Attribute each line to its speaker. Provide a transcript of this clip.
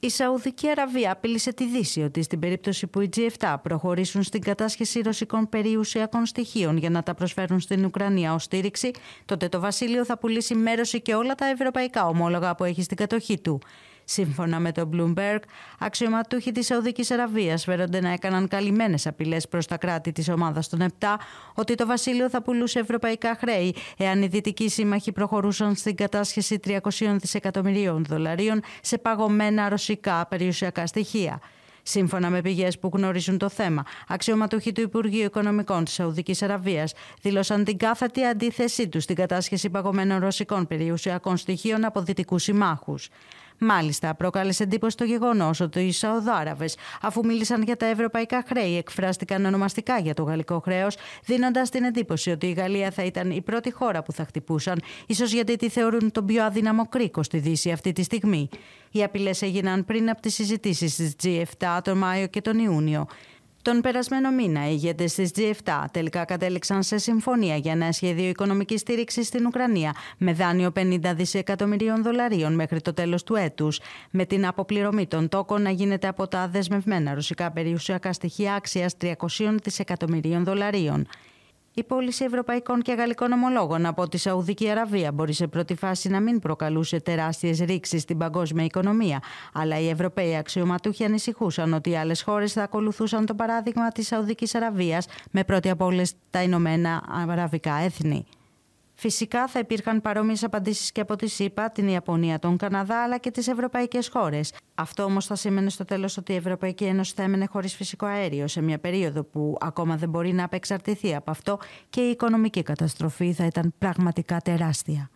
Speaker 1: Η Σαουδική Αραβία απείλησε τη Δύση ότι στην περίπτωση που οι G7 προχωρήσουν στην κατάσχεση ρωσικών περιουσιακών στοιχείων για να τα προσφέρουν στην Ουκρανία ως στήριξη, τότε το Βασίλειο θα πουλήσει μέρος και όλα τα ευρωπαϊκά ομόλογα που έχει στην κατοχή του. Σύμφωνα με τον Bloomberg, αξιωματούχοι της Σαουδικής Αραβίας φέρονται να έκαναν καλυμμένες απειλές προς τα κράτη της ομάδας των 7 ότι το βασίλειο θα πουλούσε ευρωπαϊκά χρέη εάν οι δυτικοί σύμμαχοι προχωρούσαν στην κατάσχεση 300 δισεκατομμυρίων δολαρίων σε παγωμένα ρωσικά περιουσιακά στοιχεία. Σύμφωνα με πηγές που γνωρίζουν το θέμα, αξιωματούχοι του Υπουργείου Οικονομικών της Σαουδικής Αραβίας δήλωσαν την κάθετη αντίθεσή τους στην κατάσχεση παγωμένων ρωσικών περιουσιακών στοιχείων από δυτικούς συμμάχους. Μάλιστα, προκάλεσε εντύπωση το γεγονός ότι οι Σαουδάραβες, αφού μίλησαν για τα ευρωπαϊκά χρέη, εκφράστηκαν ονομαστικά για το γαλλικό χρέος, δίνοντας την εντύπωση ότι η Γαλλία θα ήταν η πρώτη χώρα που θα χτυπούσαν, ίσως γιατί τη θεωρούν τον πιο αδύναμο κρίκο στη Δύση αυτή τη στιγμή. Οι απειλές έγιναν πριν από τις συζητήσεις της G7 τον Μάιο και τον Ιούνιο. Τον περασμένο μήνα, οι ηγέτες της G7 τελικά κατέληξαν σε συμφωνία για ένα σχέδιο οικονομικής στήριξης στην Ουκρανία με δάνειο 50 δισεκατομμυρίων δολαρίων μέχρι το τέλος του έτους, με την αποπληρωμή των τόκων να γίνεται από τα δεσμευμένα ρωσικά περιουσιακά στοιχεία άξιας 300 δισεκατομμυρίων δολαρίων. Η πώληση ευρωπαϊκών και γαλλικών ομολόγων από τη Σαουδική Αραβία μπορεί σε πρώτη φάση να μην προκαλούσε τεράστιες ρήξεις στην παγκόσμια οικονομία, αλλά οι Ευρωπαίοι αξιωματούχοι ανησυχούσαν ότι άλλες χώρες θα ακολουθούσαν το παράδειγμα της Σαουδικής Αραβίας, με πρώτη απ' όλες τα Ηνωμένα Αραβικά Έθνη. Φυσικά θα υπήρχαν παρόμοιες απαντήσεις και από τη ΣΥΠΑ, την Ιαπωνία, τον Καναδά αλλά και τις ευρωπαϊκές χώρες. Αυτό όμως θα σήμαινε στο τέλος ότι η Ευρωπαϊκή Ένωση θα έμενε χωρίς φυσικό αέριο σε μια περίοδο που ακόμα δεν μπορεί να απεξαρτηθεί από αυτό και η οικονομική καταστροφή θα ήταν πραγματικά τεράστια.